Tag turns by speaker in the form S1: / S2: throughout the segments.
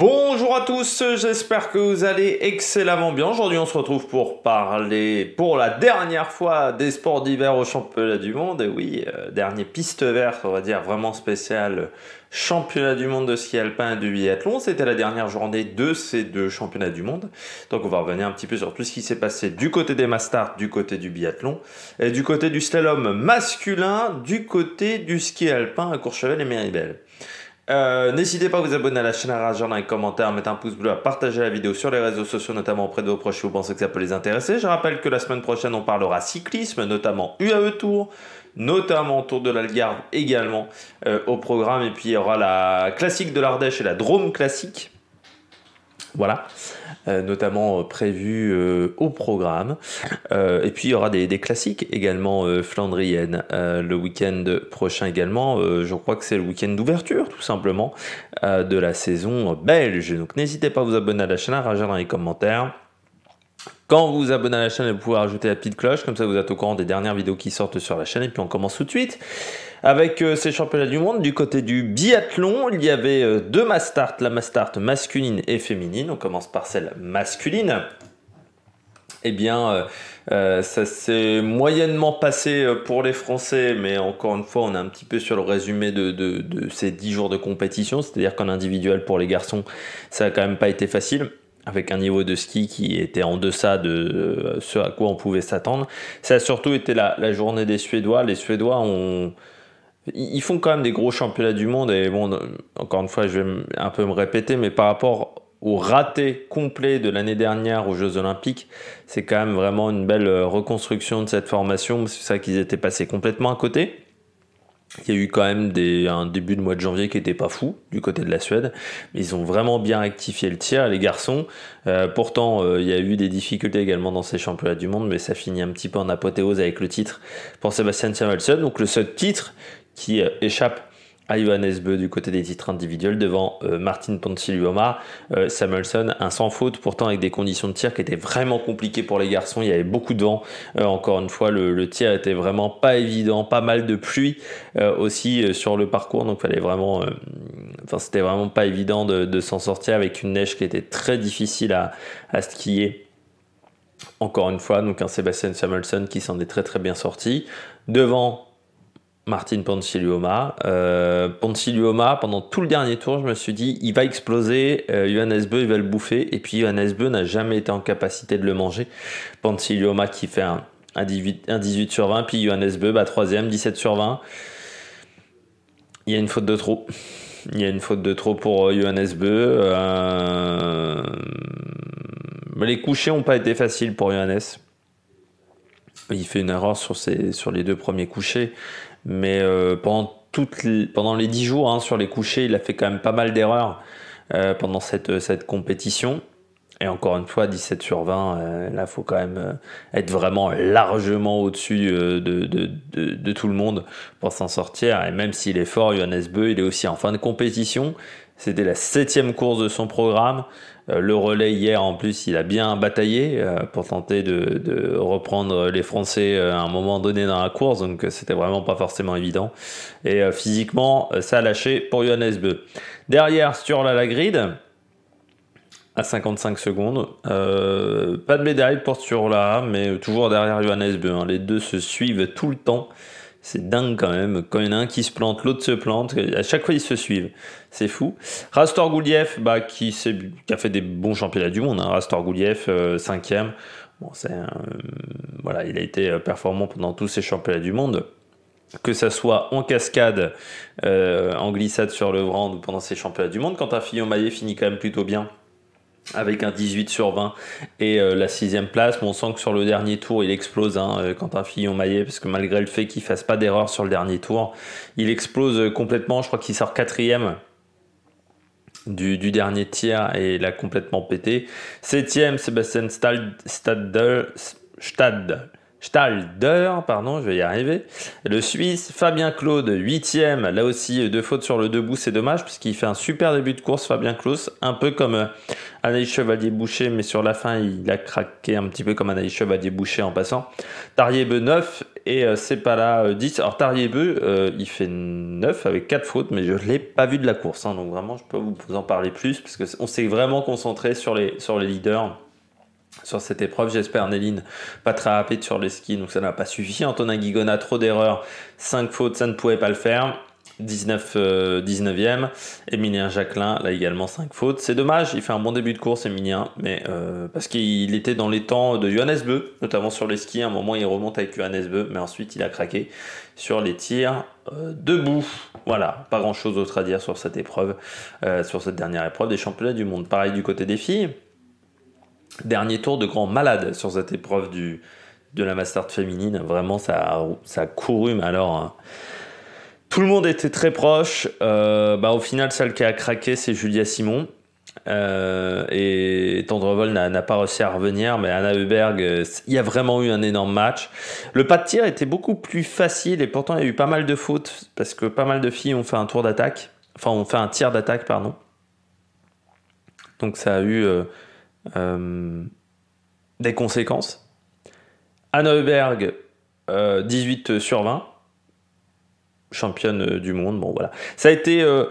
S1: Bonjour à tous, j'espère que vous allez excellemment bien. Aujourd'hui, on se retrouve pour parler pour la dernière fois des sports d'hiver au championnat du monde. Et oui, euh, dernier piste verte, on va dire vraiment spécial euh, championnat du monde de ski alpin et de biathlon. C'était la dernière journée de ces deux championnats du monde. Donc, on va revenir un petit peu sur tout ce qui s'est passé du côté des masters, du côté du biathlon et du côté du slalom masculin, du côté du ski alpin à Courchevel et Méribel. Euh, n'hésitez pas à vous abonner à la chaîne, à rajouter un commentaire commentaires, à mettre un pouce bleu, à partager la vidéo sur les réseaux sociaux, notamment auprès de vos proches si vous pensez que ça peut les intéresser. Je rappelle que la semaine prochaine, on parlera cyclisme, notamment UAE Tour, notamment Tour de l'Algarde également euh, au programme. Et puis il y aura la classique de l'Ardèche et la Drôme classique. Voilà, euh, notamment euh, prévu euh, au programme. et puis il y aura des, classiques également flandriennes le week-end prochain également. je crois que c'est le week-end d'ouverture tout simplement de la saison belge. Donc n'hésitez pas à vous abonner à la chaîne, à rajouter dans les commentaires. Quand vous vous abonnez à la chaîne, vous pouvez rajouter la petite cloche, comme ça vous êtes au courant des dernières vidéos qui sortent sur la chaîne. Et puis on commence tout de suite avec euh, ces championnats du monde. Du côté du biathlon, il y avait euh, deux mastartes. la mastart masculine et féminine. On commence par celle masculine. Eh bien, euh, ça s'est moyennement passé pour les Français, mais encore une fois, on est un petit peu sur le résumé de, ces 10 jours de compétition, c'est-à-dire qu'en individuel pour les garçons, ça n'a quand même pas été facile avec un niveau de ski qui était en deçà de ce à quoi on pouvait s'attendre. Ça a surtout été la journée des Suédois. Les Suédois ont, ils font quand même des gros championnats du monde et bon, encore une fois, je vais un peu me répéter, mais par rapport au raté complet de l'année dernière aux Jeux Olympiques, c'est quand même vraiment une belle euh, reconstruction de cette formation. C'est ça qu'ils étaient passés complètement à côté. Il y a eu quand même des, un début de mois de janvier qui n'était pas fou du côté de la Suède, mais ils ont vraiment bien rectifié le tir, les garçons. Euh, pourtant, euh, il y a eu des difficultés également dans ces championnats du monde, mais ça finit un petit peu en apothéose avec le titre pour Sébastien Tsermel-Sud. Donc le seul titre, qui euh, échappe à Johannes Beu du côté des titres individuels devant euh, Martin Ponsiluoma, euh, Samuelson, un sans faute, pourtant avec des conditions de tir qui étaient vraiment compliquées pour les garçons, il y avait beaucoup de vent, encore une fois le, tir était vraiment pas évident, pas mal de pluie aussi sur le parcours, donc fallait vraiment, enfin c'était vraiment pas évident de, s'en sortir avec une neige qui était très difficile à, à skier. Encore une fois, donc un Sébastien Samuelson qui s'en est très très bien sorti. Devant Martin Ponciluoma. Euh, pendant tout le dernier tour, je me suis dit, il va exploser, euh, Johannes Beu, il va le bouffer, et puis Johannes Beu n'a jamais été en capacité de le manger. Ponciluoma qui fait un, 18, sur 20, puis Johannes Beu, bah, troisième, 3 17 sur 20. Il y a une faute de trop. Il y a une faute de trop pour euh, Johannes Beu. Euh, les couchers n'ont pas été faciles pour Johannes. Il fait une erreur sur, ses, sur les deux premiers couchés. Mais euh, pendant, les, pendant 10 jours, hein, sur les couchers, il a fait quand même pas mal d'erreurs euh, pendant euh, cette, compétition. Et encore une fois, 17 sur 20, là, il faut quand même être vraiment largement au-dessus de, tout le monde pour s'en sortir. Et même s'il est fort, Johannes Beu, il est aussi en fin de compétition. C'était la septième course de son programme. Euh, le relais hier, en plus, il a bien bataillé euh, pour tenter de, reprendre les Français euh, à un moment donné dans la course, donc c'était vraiment pas forcément évident. Et physiquement, ça a lâché pour Johannes Beu. Derrière, sur la, la à 55 secondes. pas de médaille pour Sturla, mais toujours derrière Johannes Beu. Hein. Les deux se suivent tout le temps. C'est dingue quand même. Quand il y en a un qui se plante, l'autre se plante. À chaque fois, ils se suivent. C'est fou. Rastor Gouliev, bah, qui, a fait des bons championnats du monde. Hein. Rastor Gouliev, 5e. Euh, bon, euh, voilà, il a été euh, performant pendant tous ces championnats du monde. Que ça soit en cascade, en glissade sur le brand ou pendant ces championnats du monde, quand un fillon maillet finit quand même plutôt bien avec un 18 sur 20 et la sixième place. Bon, on sent que sur le dernier tour, il explose hein, quand un fillon maillet, parce que malgré le fait qu'il fasse pas d'erreur sur le dernier tour, il explose complètement. Je crois qu'il sort quatrième du, dernier tiers et il a complètement pété. Septième, Sébastien Stadl, Stalder, pardon, je vais y arriver. Le Suisse, Fabien Claude, huitième. Là aussi, deux fautes sur le debout, c'est dommage puisqu'il fait un super début de course, Fabien Claude, un peu comme euh, Anaïs Chevalier-Boucher, mais sur la fin, il a craqué un petit peu comme Anaïs Chevalier-Boucher en passant. Tarier Beneuf, et c'est pas là 10. Alors Tariebeu, euh, il fait 9 avec 4 fautes, mais je ne l'ai pas vu de la course. Hein, donc vraiment, je peux vous en parler plus, parce qu'on s'est vraiment concentré sur les, sur les leaders. Sur cette épreuve, j'espère Néline pas très rapide sur les skis, donc ça n'a pas suffi. Antonin Guigona, trop d'erreurs, 5 fautes, ça ne pouvait pas le faire. 19, ème 19e. Emilien Jacquelin, là également 5 fautes. C'est dommage, il fait un bon début de course, Emilien, mais euh, parce qu'il était dans les temps de Johannes Beu, notamment sur les skis. À un moment, il remonte avec Johannes Beu, mais ensuite, il a craqué sur les tirs euh, debout. Voilà, pas grand chose d'autre à dire sur cette épreuve, euh, sur cette dernière épreuve des championnats du monde. Pareil du côté des filles. Dernier tour de grand malade sur cette épreuve du, de la Mastart féminine. Vraiment, ça a, ça couru, mais alors. Hein. Tout le monde était très proche. Euh, bah, au final, celle qui a craqué, c'est Julia Simon. Euh, et Tendrevol n'a pas réussi à revenir, mais Anna Huberg, euh, il y a vraiment eu un énorme match. Le pas de tir était beaucoup plus facile et pourtant il y a eu pas mal de fautes parce que pas mal de filles ont fait un tour d'attaque, enfin ont fait un tir d'attaque, pardon. Donc ça a eu des conséquences. Anna Huberg, 18 sur 20 championne euh, du monde. Bon, voilà. Ça a été, euh,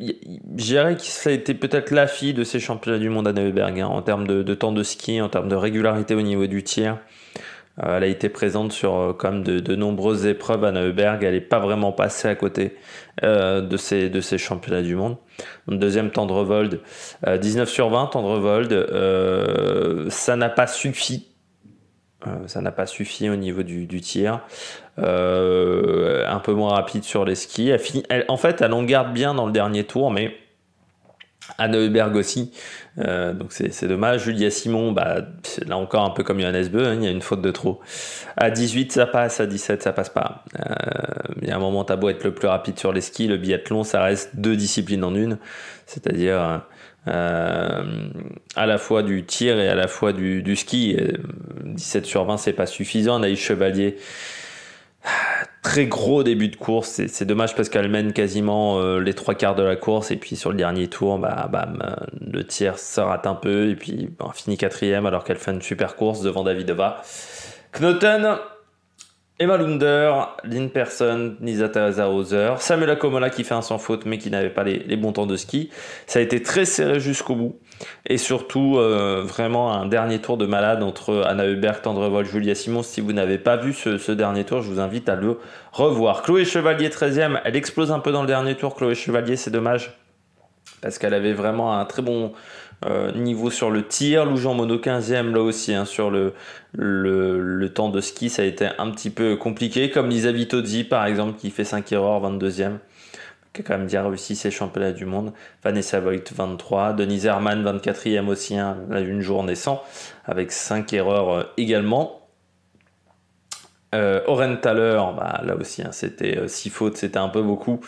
S1: qui que ça a été peut-être la fille de ces championnats du monde à Neuberg, hein, en termes de, temps de ski, en termes de régularité au niveau du tir. Euh, elle a été présente sur comme euh, de, nombreuses épreuves à Neuberg. Elle n'est pas vraiment passée à côté de, ces, de ces championnats du monde. deuxième temps de Tendrevold. 19 sur 20, Tendrevold. ça n'a pas suffi euh, ça n'a pas suffi au niveau du, tir. Euh, un peu moins rapide sur les skis. en fait, elle en garde bien dans le dernier tour, mais à Neuberg aussi. Euh, donc c'est dommage. Julia Simon, bah, là encore un peu comme Johannes Beu, hein, il y a une faute de trop. À 18, ça passe. À 17, ça passe pas. Il y a un moment, as beau être le plus rapide sur les skis. Le biathlon, ça reste deux disciplines en une. C'est-à-dire euh, à la fois du tir et à la fois du, du ski. 17 euh, sur 20, c'est pas suffisant. Naïs Chevalier, très gros début de course. C'est dommage parce qu'elle mène quasiment euh, les trois quarts de la course. Et puis sur le dernier tour, bah, bam, euh, le tir se rate un peu. Et puis bah, on finit quatrième alors qu'elle fait une super course devant Davidova. Knotten Emma Lunder, Lynn Person, Teresa Hauser, Samuel Akomola qui fait un sans faute mais qui n'avait pas les, bons temps de ski. Ça a été très serré jusqu'au bout. Et surtout, euh, vraiment un dernier tour de malade entre Anna Hubert, Tendrevol, Julia Simon. Si vous n'avez pas vu ce, ce, dernier tour, je vous invite à le revoir. Chloé Chevalier 13e, elle explose un peu dans le dernier tour. Chloé Chevalier, c'est dommage parce qu'elle avait vraiment un très bon euh, niveau sur le tir, Lou Jean 15e là aussi hein, sur le, le, temps de ski, ça a été un petit peu compliqué, comme Lisa Vitozzi par exemple qui fait 5 erreurs, 22e, qui a quand même bien réussi ses championnats du monde. Vanessa Voigt 23, Denise Herman 24e aussi, hein, là, une journée sans, avec 5 erreurs euh, également. Euh, Oren Thaler, bah, là aussi, hein, c'était 6 euh, six fautes, c'était un peu beaucoup.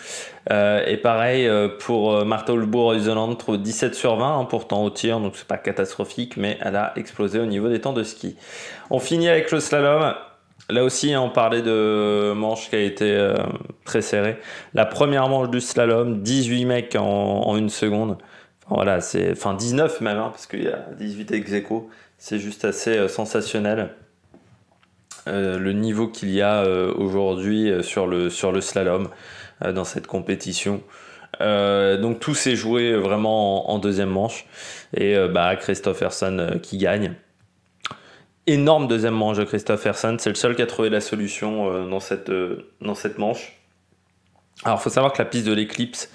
S1: Euh, et pareil pour Martha holbourg isoland 17 sur 20, hein, pourtant au tir, donc c'est pas catastrophique, mais elle a explosé au niveau des temps de ski. On finit avec le slalom. Là aussi, on parlait de manche qui a été très serrée. La première manche du slalom, 18 mecs en, une seconde. voilà, c'est, enfin 19 même, hein, parce qu'il y a 18 ex C'est juste assez sensationnel. Euh, le niveau qu'il y a euh, aujourd'hui euh, sur le, sur le slalom dans cette compétition. donc tout s'est joué vraiment en, deuxième manche et bah, Christopherson qui gagne. Énorme deuxième manche de Christopherson, c'est le seul qui a trouvé la solution dans, cette, dans cette manche. Alors faut savoir que la piste de l'éclipse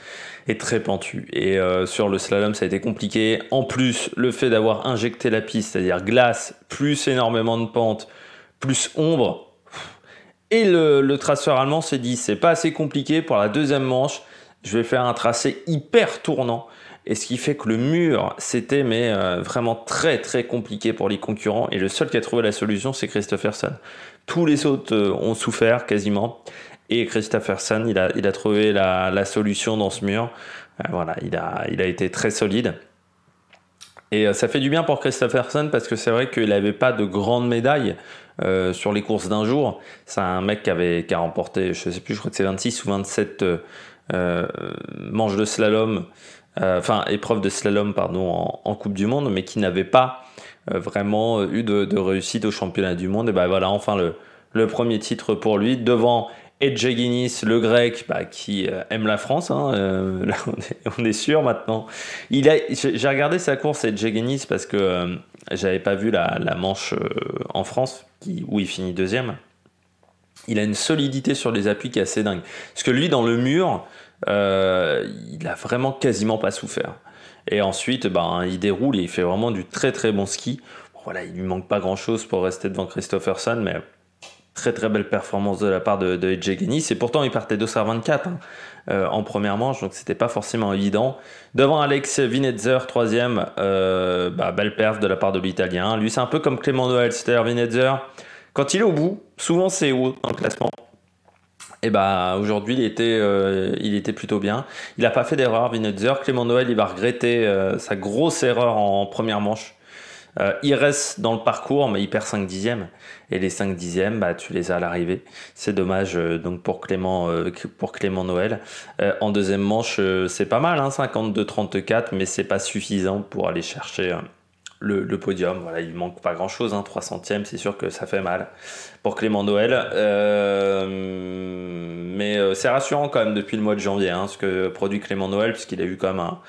S1: est très pentue et sur le slalom ça a été compliqué. En plus le fait d'avoir injecté la piste, c'est-à-dire glace plus énormément de pente, plus ombre. Et le, traceur allemand s'est dit, c'est pas assez compliqué pour la deuxième manche, je vais faire un tracé hyper tournant. Et ce qui fait que le mur, c'était mais euh, vraiment très très compliqué pour les concurrents. Et le seul qui a trouvé la solution, c'est Christopherson. Tous les autres euh, ont souffert quasiment. Et Christopherson, il a, il a trouvé la, solution dans ce mur. Euh, voilà, il a, il a été très solide. Et euh, ça fait du bien pour Christopherson parce que c'est vrai qu'il n'avait pas de grande médaille euh, sur les courses d'un jour. C'est un mec qui, avait, qui a remporté, je ne sais plus, je crois que c'est 26 ou 27 euh, manches de slalom, enfin épreuve de slalom, pardon, en, Coupe du Monde, mais qui n'avait pas vraiment eu de, réussite au championnat du monde. Et ben voilà, enfin le premier titre pour lui devant et Jaginis, le grec, bah, qui euh, aime la France, hein, euh, on est, sûr maintenant. j'ai regardé sa course et parce que je euh, j'avais pas vu la, manche en France où il finit deuxième. Il a une solidité sur les appuis qui est assez dingue. Parce que lui, dans le mur, il a vraiment quasiment pas souffert. Et ensuite, bah, hein, il déroule et il fait vraiment du très très bon ski. voilà, il lui manque pas grand chose pour rester devant Christopherson, mais Très très belle performance de la part de, de genis Et pourtant, il partait 2 à 24 en première manche, donc c'était pas forcément évident. Devant Alex Vinetzer, troisième, euh, bah, belle perf de la part de l'Italien. Lui, c'est un peu comme Clément Noël, c'est-à-dire Vinetzer. Quand il est au bout, souvent c'est haut dans le classement. Et bah aujourd'hui il était euh, il était plutôt bien. Il n'a pas fait d'erreur Vinetzer. Clément Noël il va regretter euh, sa grosse erreur en première manche euh, il reste dans le parcours, mais il perd 5 dixièmes. Et les 5 dixièmes, bah, tu les as à l'arrivée. C'est dommage euh, donc pour Clément, euh, pour Clément Noël. en deuxième manche, c'est pas mal, 52-34, hein, mais c'est pas suffisant pour aller chercher le, podium. Voilà, il manque pas grand-chose, hein, 3 centièmes, c'est sûr que ça fait mal pour Clément Noël. mais c'est rassurant quand même depuis le mois de janvier, hein, ce que produit Clément Noël, puisqu'il a eu quand même un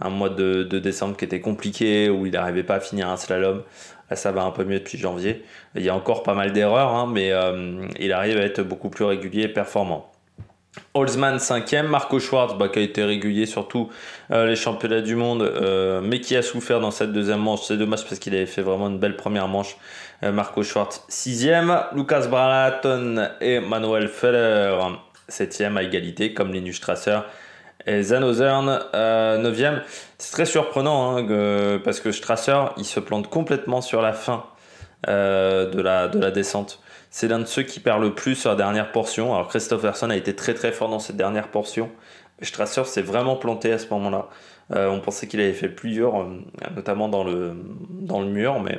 S1: un mois de, décembre qui était compliqué, où il n'arrivait pas à finir un slalom. Là, ça va un peu mieux depuis janvier. Il y a encore pas mal d'erreurs, hein, mais euh, il arrive à être beaucoup plus régulier et performant. Holzman 5 Marco Schwartz bah, qui a été régulier surtout tous euh, les championnats du monde, euh, mais qui a souffert dans cette deuxième manche. C'est dommage parce qu'il avait fait vraiment une belle première manche. Marco Schwartz 6 Lucas Braton et Manuel Feller 7 à égalité comme Linus et 9e. Euh, c'est très surprenant hein, parce que Strasser, il se plante complètement sur la fin euh, de, la, de la descente. C'est l'un de ceux qui perd le plus sur la dernière portion. Alors Christopherson a été très très fort dans cette dernière portion. Strasser s'est vraiment planté à ce moment-là. Euh, on pensait qu'il avait fait plusieurs, notamment dans le, dans le mur, mais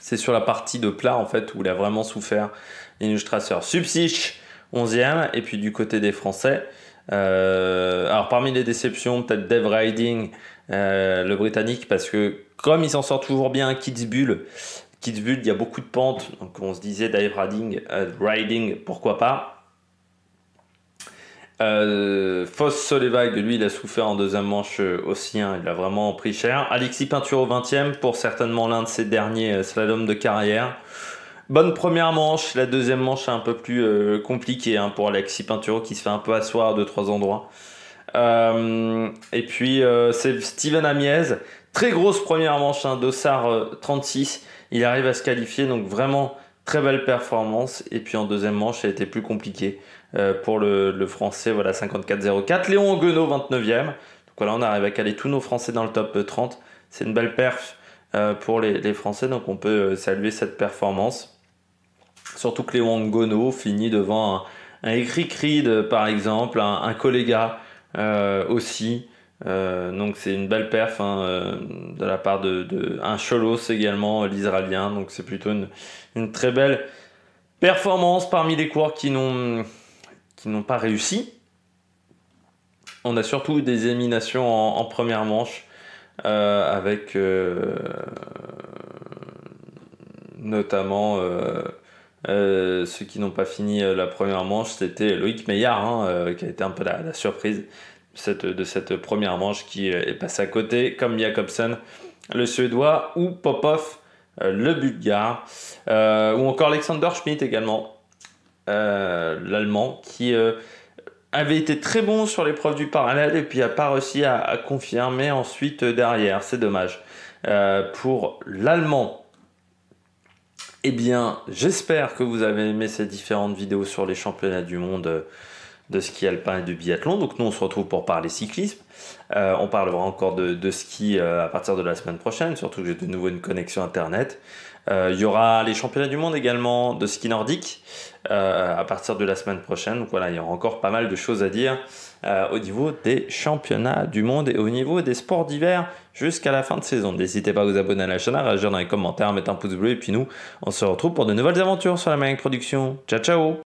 S1: c'est sur la partie de plat en fait où il a vraiment souffert. Linus Strasser subsiche 11e, et puis du côté des Français, euh, alors parmi les déceptions, peut-être Dave Riding, euh, le Britannique, parce que comme il s'en sort toujours bien, Kitzbühel, Kitzbühel, il y a beaucoup de pentes, donc on se disait Dave Riding, euh, Riding pourquoi pas. Foss Solevag, lui, il a souffert en deuxième manche aussi, hein. il a vraiment pris cher. Alexis Peinture au 20 e pour certainement l'un de ses derniers slalom de carrière. Bonne première manche, la deuxième manche est un peu plus euh, compliquée hein, pour Alexis Pinturo qui se fait un peu asseoir de trois endroits. Euh, et puis euh, c'est Steven Amiez, très grosse première manche, un hein, 36, il arrive à se qualifier donc vraiment très belle performance. Et puis en deuxième manche, ça a été plus compliqué pour le, français, voilà 54-04. Léon Guenot 29e, donc voilà on arrive à caler tous nos français dans le top 30, c'est une belle perf. pour les Français, donc on peut saluer cette performance. Surtout que Léon Gono finit devant un, un Eric par exemple, un, un euh, aussi. Euh, donc c'est une belle perf hein, euh, de la part de, un Cholos également, l'Israélien. Donc c'est plutôt une, très belle performance parmi les coureurs qui n'ont pas réussi. On a surtout des éliminations en première manche avec notamment euh, ceux qui n'ont pas fini euh, la première manche, c'était Loïc Meillard, hein, euh, qui a été un peu la, surprise cette, de cette première manche, qui est passé à côté, comme Jakobsen, le Suédois, ou Popov, le Bulgare, ou encore Alexander Schmidt également, l'Allemand, qui avait été très bon sur l'épreuve du parallèle et puis a pas réussi à, confirmer ensuite derrière. C'est dommage. pour l'Allemand, eh bien, j'espère que vous avez aimé ces différentes vidéos sur les championnats du monde euh, de ski alpin et de biathlon. Donc nous, on se retrouve pour parler cyclisme. Euh, on parlera encore de, ski euh, à partir de la semaine prochaine, surtout que j'ai de nouveau une connexion Internet. Il y aura les championnats du monde également de ski nordique à partir de la semaine prochaine. Donc voilà, il y aura encore pas mal de choses à dire au niveau des championnats du monde et au niveau des sports d'hiver jusqu'à la fin de saison. N'hésitez pas à vous abonner à la chaîne, à réagir dans les commentaires, mettre un pouce bleu et puis nous, on se retrouve pour de nouvelles aventures sur la Maniac Production. Ciao ciao